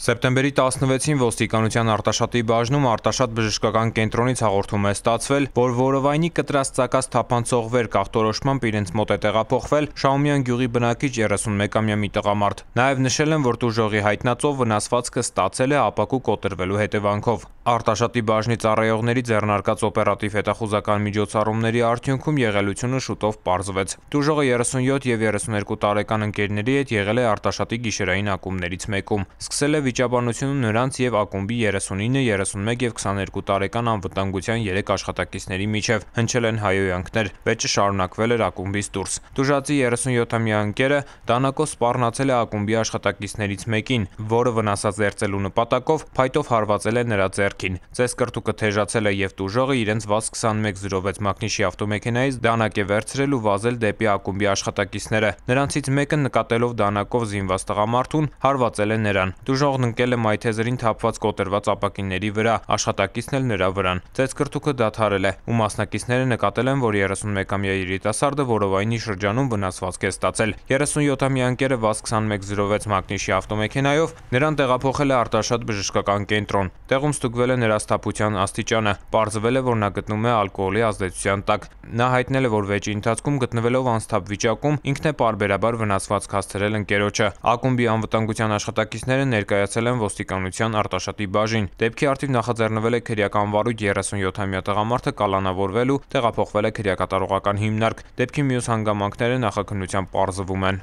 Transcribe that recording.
Սեպտեմբերի 16-ին ոստիկանության Արտաշատի բաժնում Արտաշատ բժշկական կենտրոնից հաղորդում է ստացվել, որ Որովայնի կտրած ցակած թափանցող վեր կախտորոշմամբ իրենց մոտ է տեղափոխվել Շաումյան գյուղի բնակիչ 31-ամյա մի տղամարդ։ Նաև նշել են, որ տուժողի հայտնածով վնասվածքը ստացել է ապակու կոտրվելու հետևանքով։ Արտաշատի բաժնի ծառայողների ձեռնարկած օպերատիվ հետախուզական միջոցառումների արդյունքում եղելությունը շուտով պարզվեց։ Դուժողը 37 եւ 32 տարեկան ընկերների հետ եղել է Արտաշատի գիշերային ակումբներից մեկում։ Սկսել է վիճաբանությունը նրանց եւ ակումբի 39, 31 եւ 22 տարեկան անվտանգության 3 աշխատակիցների միջև։ Հնչել են հայհոյանքներ։ Վեճը շարունակվել էր ակումբից դուրս։ Դուժացի 37-ամյա ընկերը դանակով սպառնացել է ակումբի աշխատակիցներից մեկին, որը վնասած վերցելու նպատակով փայտով հարվածել է նրա ձեռ ձեռքին։ Ծես կրտուկը թեժացել է և տուժողը իրենց վազ 2106 մակնիշի ավտոմեքենայից դանակ է վերցրել ու վազել դեպի ակումբի աշխատակիցները։ Նրանցից մեկը նկատելով դանակով զինված տղամարդուն հարվածել է նրան։ Տուժողն ընկել է մայթեզրին թափված կոտրված ապակիների վրա, աշխատակիցն էլ նրա վրան։ Ծես կրտուկը դադարել է, ու մասնակիցները նկատել են, որ 31-ամյա երիտասարդը որովայնի շրջանում վնասվածք է ստացել։ 37-ամյա ընկերը վազ 2106 մակնիշի ավտոմեքենայով նրան տեղափոխել է Արտաշատ բժշկական կենտրոն։ Տեղում ստուգվել նվազվել է ներաստափության աստիճանը։ Պարզվել է, որ նա գտնվում է ալկոհոլի ազդեցության տակ։ Նա հայտնել է, որ վեճի ընթացքում գտնվելով անստապ վիճակում ինքն է պարբերաբար վնասված հասցրել ընկերոջը։ Ակումբի անվտանգության աշխատակիցները ներկայացել են ոստիկանության Արտաշատի բաժին։ Դեպքի արդիվ նախաձեռնվել է քրեական վարույթ 37-ամյա տղամարդը կալանավորվել ու տեղափոխվել է քրեակատարողական հիմնարկ։ Դեպքի մյուս հանգամանքները նախաքննությամբ պարզվում են։